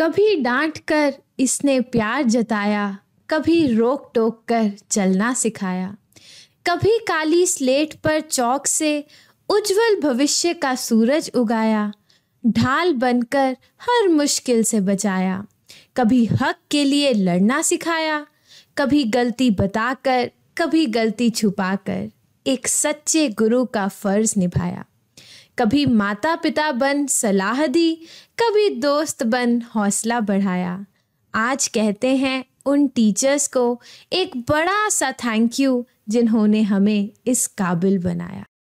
कभी डांट कर इसने प्यार जताया कभी रोक टोक कर चलना सिखाया कभी काली स्लेट पर चौक से उज्जवल भविष्य का सूरज उगाया ढाल बनकर हर मुश्किल से बचाया कभी हक के लिए लड़ना सिखाया कभी गलती बताकर कभी गलती छुपाकर एक सच्चे गुरु का फर्ज निभाया कभी माता पिता बन सलाह दी कभी दोस्त बन हौसला बढ़ाया आज कहते हैं उन टीचर्स को एक बड़ा सा थैंक यू जिन्होंने हमें इस काबिल बनाया